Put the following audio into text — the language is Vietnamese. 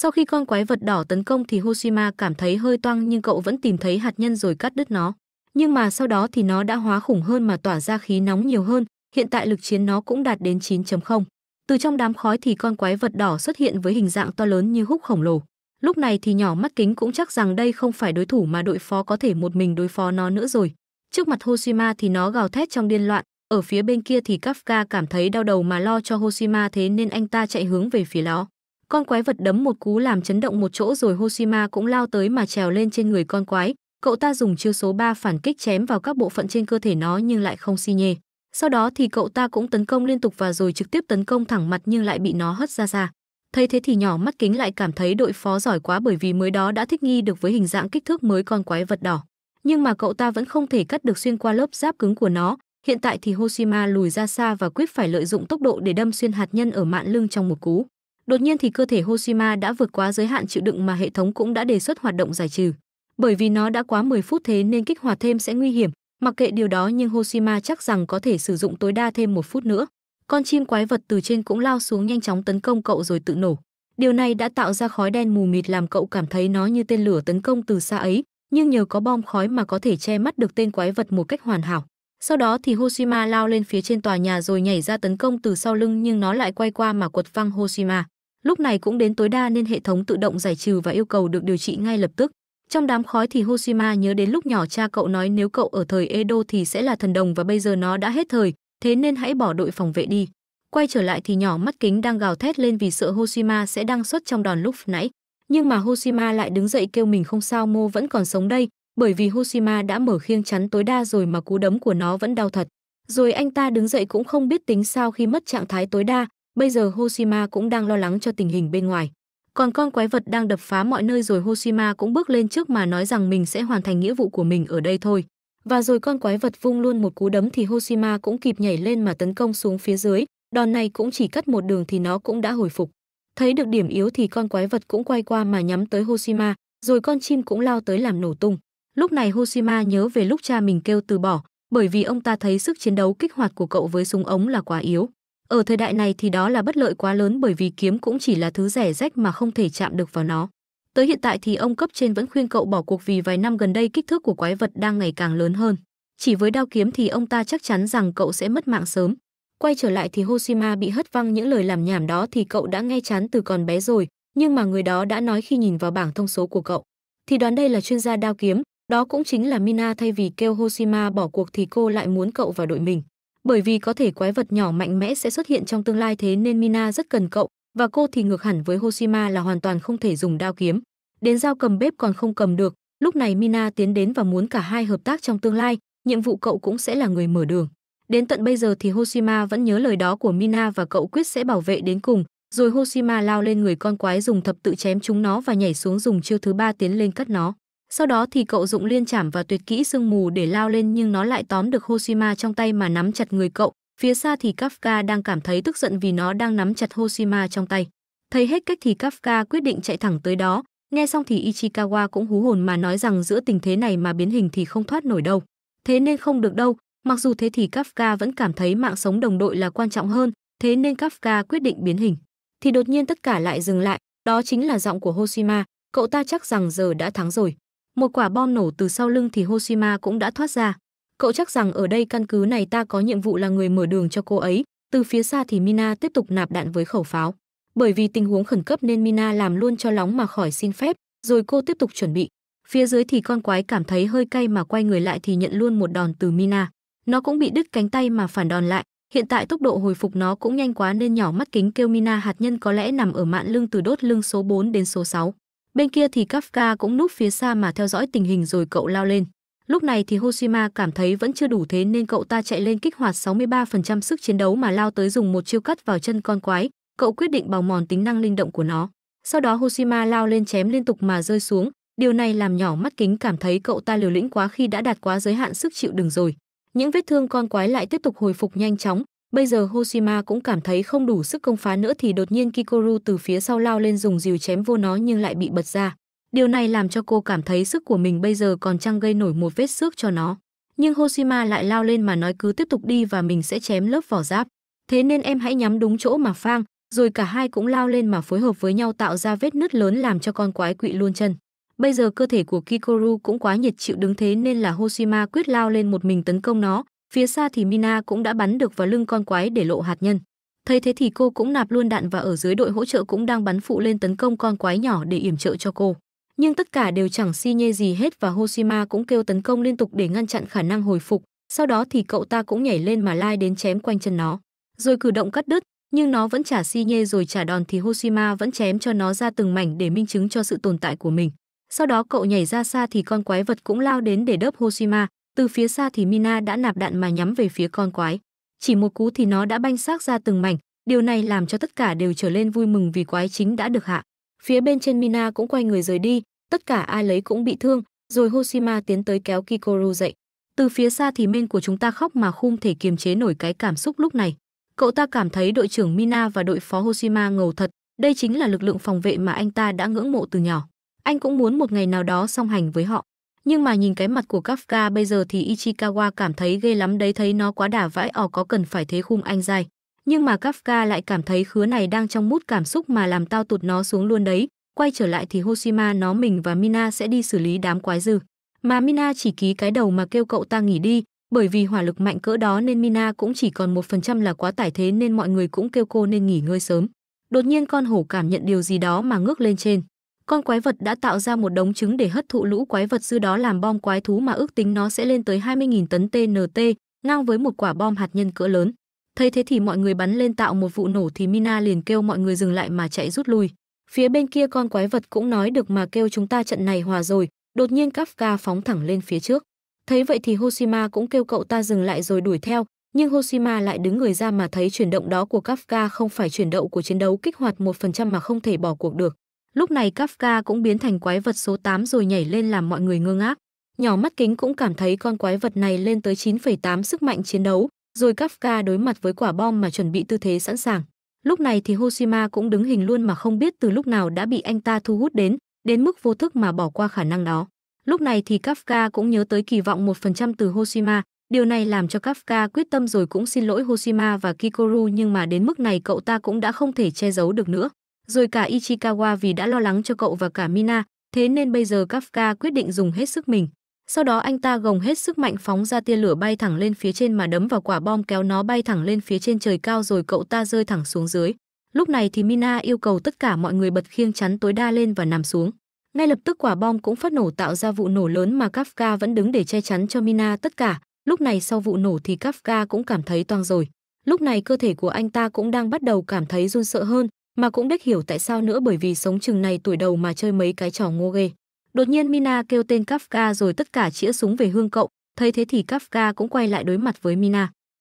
Sau khi con quái vật đỏ tấn công thì Hoshima cảm thấy hơi toang nhưng cậu vẫn tìm thấy hạt nhân rồi cắt đứt nó. Nhưng mà sau đó thì nó đã hóa khủng hơn mà tỏa ra khí nóng nhiều hơn, hiện tại lực chiến nó cũng đạt đến 9.0. Từ trong đám khói thì con quái vật đỏ xuất hiện với hình dạng to lớn như húc khổng lồ. Lúc này thì nhỏ mắt kính cũng chắc rằng đây không phải đối thủ mà đội phó có thể một mình đối phó nó nữa rồi. Trước mặt Hoshima thì nó gào thét trong điên loạn, ở phía bên kia thì Kafka cảm thấy đau đầu mà lo cho Hoshima thế nên anh ta chạy hướng về phía đó. Con quái vật đấm một cú làm chấn động một chỗ rồi Hoshima cũng lao tới mà trèo lên trên người con quái. Cậu ta dùng chiêu số 3 phản kích chém vào các bộ phận trên cơ thể nó nhưng lại không si nhê. Sau đó thì cậu ta cũng tấn công liên tục và rồi trực tiếp tấn công thẳng mặt nhưng lại bị nó hất ra ra. Thấy thế thì nhỏ mắt kính lại cảm thấy đội phó giỏi quá bởi vì mới đó đã thích nghi được với hình dạng kích thước mới con quái vật đỏ. Nhưng mà cậu ta vẫn không thể cắt được xuyên qua lớp giáp cứng của nó. Hiện tại thì Hoshima lùi ra xa và quyết phải lợi dụng tốc độ để đâm xuyên hạt nhân ở mạn lưng trong một cú. Đột nhiên thì cơ thể Hoshima đã vượt quá giới hạn chịu đựng mà hệ thống cũng đã đề xuất hoạt động giải trừ. Bởi vì nó đã quá 10 phút thế nên kích hoạt thêm sẽ nguy hiểm, mặc kệ điều đó nhưng Hoshima chắc rằng có thể sử dụng tối đa thêm một phút nữa. Con chim quái vật từ trên cũng lao xuống nhanh chóng tấn công cậu rồi tự nổ. Điều này đã tạo ra khói đen mù mịt làm cậu cảm thấy nó như tên lửa tấn công từ xa ấy, nhưng nhờ có bom khói mà có thể che mắt được tên quái vật một cách hoàn hảo. Sau đó thì Hoshima lao lên phía trên tòa nhà rồi nhảy ra tấn công từ sau lưng nhưng nó lại quay qua mà quật văng Hoshima lúc này cũng đến tối đa nên hệ thống tự động giải trừ và yêu cầu được điều trị ngay lập tức. Trong đám khói thì Hoshima nhớ đến lúc nhỏ cha cậu nói nếu cậu ở thời Edo thì sẽ là thần đồng và bây giờ nó đã hết thời, thế nên hãy bỏ đội phòng vệ đi. Quay trở lại thì nhỏ mắt kính đang gào thét lên vì sợ Hoshima sẽ đang xuất trong đòn lúc nãy. Nhưng mà Hoshima lại đứng dậy kêu mình không sao mô vẫn còn sống đây, bởi vì Hoshima đã mở khiêng chắn tối đa rồi mà cú đấm của nó vẫn đau thật. Rồi anh ta đứng dậy cũng không biết tính sao khi mất trạng thái tối đa, Bây giờ Hoshima cũng đang lo lắng cho tình hình bên ngoài. Còn con quái vật đang đập phá mọi nơi rồi Hoshima cũng bước lên trước mà nói rằng mình sẽ hoàn thành nghĩa vụ của mình ở đây thôi. Và rồi con quái vật vung luôn một cú đấm thì Hoshima cũng kịp nhảy lên mà tấn công xuống phía dưới, đòn này cũng chỉ cắt một đường thì nó cũng đã hồi phục. Thấy được điểm yếu thì con quái vật cũng quay qua mà nhắm tới Hoshima, rồi con chim cũng lao tới làm nổ tung. Lúc này Hoshima nhớ về lúc cha mình kêu từ bỏ, bởi vì ông ta thấy sức chiến đấu kích hoạt của cậu với súng ống là quá yếu. Ở thời đại này thì đó là bất lợi quá lớn bởi vì kiếm cũng chỉ là thứ rẻ rách mà không thể chạm được vào nó. Tới hiện tại thì ông cấp trên vẫn khuyên cậu bỏ cuộc vì vài năm gần đây kích thước của quái vật đang ngày càng lớn hơn. Chỉ với đao kiếm thì ông ta chắc chắn rằng cậu sẽ mất mạng sớm. Quay trở lại thì Hoshima bị hất văng những lời làm nhảm đó thì cậu đã nghe chán từ còn bé rồi, nhưng mà người đó đã nói khi nhìn vào bảng thông số của cậu. Thì đoán đây là chuyên gia đao kiếm, đó cũng chính là Mina thay vì kêu Hoshima bỏ cuộc thì cô lại muốn cậu vào đội mình bởi vì có thể quái vật nhỏ mạnh mẽ sẽ xuất hiện trong tương lai thế nên Mina rất cần cậu và cô thì ngược hẳn với Hoshima là hoàn toàn không thể dùng đao kiếm. Đến dao cầm bếp còn không cầm được, lúc này Mina tiến đến và muốn cả hai hợp tác trong tương lai, nhiệm vụ cậu cũng sẽ là người mở đường. Đến tận bây giờ thì Hoshima vẫn nhớ lời đó của Mina và cậu quyết sẽ bảo vệ đến cùng, rồi Hoshima lao lên người con quái dùng thập tự chém chúng nó và nhảy xuống dùng chiêu thứ ba tiến lên cắt nó. Sau đó thì cậu dụng liên chảm và tuyệt kỹ sương mù để lao lên nhưng nó lại tóm được Hoshima trong tay mà nắm chặt người cậu. Phía xa thì Kafka đang cảm thấy tức giận vì nó đang nắm chặt Hoshima trong tay. Thấy hết cách thì Kafka quyết định chạy thẳng tới đó. Nghe xong thì Ichikawa cũng hú hồn mà nói rằng giữa tình thế này mà biến hình thì không thoát nổi đâu. Thế nên không được đâu, mặc dù thế thì Kafka vẫn cảm thấy mạng sống đồng đội là quan trọng hơn, thế nên Kafka quyết định biến hình. Thì đột nhiên tất cả lại dừng lại, đó chính là giọng của Hoshima, cậu ta chắc rằng giờ đã thắng rồi một quả bom nổ từ sau lưng thì Hoshima cũng đã thoát ra. Cậu chắc rằng ở đây căn cứ này ta có nhiệm vụ là người mở đường cho cô ấy, từ phía xa thì Mina tiếp tục nạp đạn với khẩu pháo. Bởi vì tình huống khẩn cấp nên Mina làm luôn cho lóng mà khỏi xin phép, rồi cô tiếp tục chuẩn bị. Phía dưới thì con quái cảm thấy hơi cay mà quay người lại thì nhận luôn một đòn từ Mina. Nó cũng bị đứt cánh tay mà phản đòn lại. Hiện tại tốc độ hồi phục nó cũng nhanh quá nên nhỏ mắt kính kêu Mina hạt nhân có lẽ nằm ở mạn lưng từ đốt lưng số 4 đến số 6. Bên kia thì Kafka cũng núp phía xa mà theo dõi tình hình rồi cậu lao lên. Lúc này thì Hoshima cảm thấy vẫn chưa đủ thế nên cậu ta chạy lên kích hoạt 63% sức chiến đấu mà lao tới dùng một chiêu cắt vào chân con quái, cậu quyết định bào mòn tính năng linh động của nó. Sau đó Hoshima lao lên chém liên tục mà rơi xuống, điều này làm nhỏ mắt kính cảm thấy cậu ta liều lĩnh quá khi đã đạt quá giới hạn sức chịu đựng rồi. Những vết thương con quái lại tiếp tục hồi phục nhanh chóng, Bây giờ Hoshima cũng cảm thấy không đủ sức công phá nữa thì đột nhiên Kikoru từ phía sau lao lên dùng dìu chém vô nó nhưng lại bị bật ra. Điều này làm cho cô cảm thấy sức của mình bây giờ còn chăng gây nổi một vết xước cho nó. Nhưng Hoshima lại lao lên mà nói cứ tiếp tục đi và mình sẽ chém lớp vỏ giáp. Thế nên em hãy nhắm đúng chỗ mà phang, rồi cả hai cũng lao lên mà phối hợp với nhau tạo ra vết nứt lớn làm cho con quái quỵ luôn chân. Bây giờ cơ thể của Kikoru cũng quá nhiệt chịu đứng thế nên là Hoshima quyết lao lên một mình tấn công nó, Phía xa thì Mina cũng đã bắn được vào lưng con quái để lộ hạt nhân. Thấy thế thì cô cũng nạp luôn đạn và ở dưới đội hỗ trợ cũng đang bắn phụ lên tấn công con quái nhỏ để yểm trợ cho cô. Nhưng tất cả đều chẳng si nhê gì hết và Hoshima cũng kêu tấn công liên tục để ngăn chặn khả năng hồi phục. Sau đó thì cậu ta cũng nhảy lên mà lai đến chém quanh chân nó. Rồi cử động cắt đứt, nhưng nó vẫn trả si nhê rồi trả đòn thì Hoshima vẫn chém cho nó ra từng mảnh để minh chứng cho sự tồn tại của mình. Sau đó cậu nhảy ra xa thì con quái vật cũng lao đến để đớp Hoshima, từ phía xa thì Mina đã nạp đạn mà nhắm về phía con quái. Chỉ một cú thì nó đã banh xác ra từng mảnh, điều này làm cho tất cả đều trở lên vui mừng vì quái chính đã được hạ. Phía bên trên Mina cũng quay người rời đi, tất cả ai lấy cũng bị thương, rồi Hoshima tiến tới kéo Kikoru dậy. Từ phía xa thì men của chúng ta khóc mà không thể kiềm chế nổi cái cảm xúc lúc này. Cậu ta cảm thấy đội trưởng Mina và đội phó Hoshima ngầu thật, đây chính là lực lượng phòng vệ mà anh ta đã ngưỡng mộ từ nhỏ. Anh cũng muốn một ngày nào đó song hành với họ. Nhưng mà nhìn cái mặt của Kafka bây giờ thì Ichikawa cảm thấy ghê lắm đấy thấy nó quá đả vãi ỏ có cần phải thế khung anh dài. Nhưng mà Kafka lại cảm thấy khứa này đang trong mút cảm xúc mà làm tao tụt nó xuống luôn đấy. Quay trở lại thì Hoshima nó mình và Mina sẽ đi xử lý đám quái dư. Mà Mina chỉ ký cái đầu mà kêu cậu ta nghỉ đi, bởi vì hỏa lực mạnh cỡ đó nên Mina cũng chỉ còn một phần trăm là quá tải thế nên mọi người cũng kêu cô nên nghỉ ngơi sớm. Đột nhiên con hổ cảm nhận điều gì đó mà ngước lên trên con quái vật đã tạo ra một đống trứng để hấp thụ lũ quái vật dư đó làm bom quái thú mà ước tính nó sẽ lên tới 20.000 tấn TNT, ngang với một quả bom hạt nhân cỡ lớn. Thấy thế thì mọi người bắn lên tạo một vụ nổ thì Mina liền kêu mọi người dừng lại mà chạy rút lui. Phía bên kia con quái vật cũng nói được mà kêu chúng ta trận này hòa rồi, đột nhiên Kafka phóng thẳng lên phía trước. Thấy vậy thì Hoshima cũng kêu cậu ta dừng lại rồi đuổi theo, nhưng Hoshima lại đứng người ra mà thấy chuyển động đó của Kafka không phải chuyển động của chiến đấu kích hoạt 1% mà không thể bỏ cuộc được. Lúc này Kafka cũng biến thành quái vật số 8 rồi nhảy lên làm mọi người ngơ ngác. Nhỏ mắt kính cũng cảm thấy con quái vật này lên tới 9,8 sức mạnh chiến đấu, rồi Kafka đối mặt với quả bom mà chuẩn bị tư thế sẵn sàng. Lúc này thì Hoshima cũng đứng hình luôn mà không biết từ lúc nào đã bị anh ta thu hút đến, đến mức vô thức mà bỏ qua khả năng đó. Lúc này thì Kafka cũng nhớ tới kỳ vọng 1% từ Hoshima, điều này làm cho Kafka quyết tâm rồi cũng xin lỗi Hoshima và Kikoru nhưng mà đến mức này cậu ta cũng đã không thể che giấu được nữa rồi cả Ichikawa vì đã lo lắng cho cậu và cả Mina, thế nên bây giờ Kafka quyết định dùng hết sức mình. Sau đó anh ta gồng hết sức mạnh phóng ra tia lửa bay thẳng lên phía trên mà đấm vào quả bom kéo nó bay thẳng lên phía trên trời cao rồi cậu ta rơi thẳng xuống dưới. Lúc này thì Mina yêu cầu tất cả mọi người bật khiêng chắn tối đa lên và nằm xuống. Ngay lập tức quả bom cũng phát nổ tạo ra vụ nổ lớn mà Kafka vẫn đứng để che chắn cho Mina tất cả. Lúc này sau vụ nổ thì Kafka cũng cảm thấy toang rồi. Lúc này cơ thể của anh ta cũng đang bắt đầu cảm thấy run sợ hơn, mà cũng biết hiểu tại sao nữa bởi vì sống chừng này tuổi đầu mà chơi mấy cái trò ngô ghê. Đột nhiên Mina kêu tên Kafka rồi tất cả chĩa súng về hương cậu, thấy thế thì Kafka cũng quay lại đối mặt với Mina.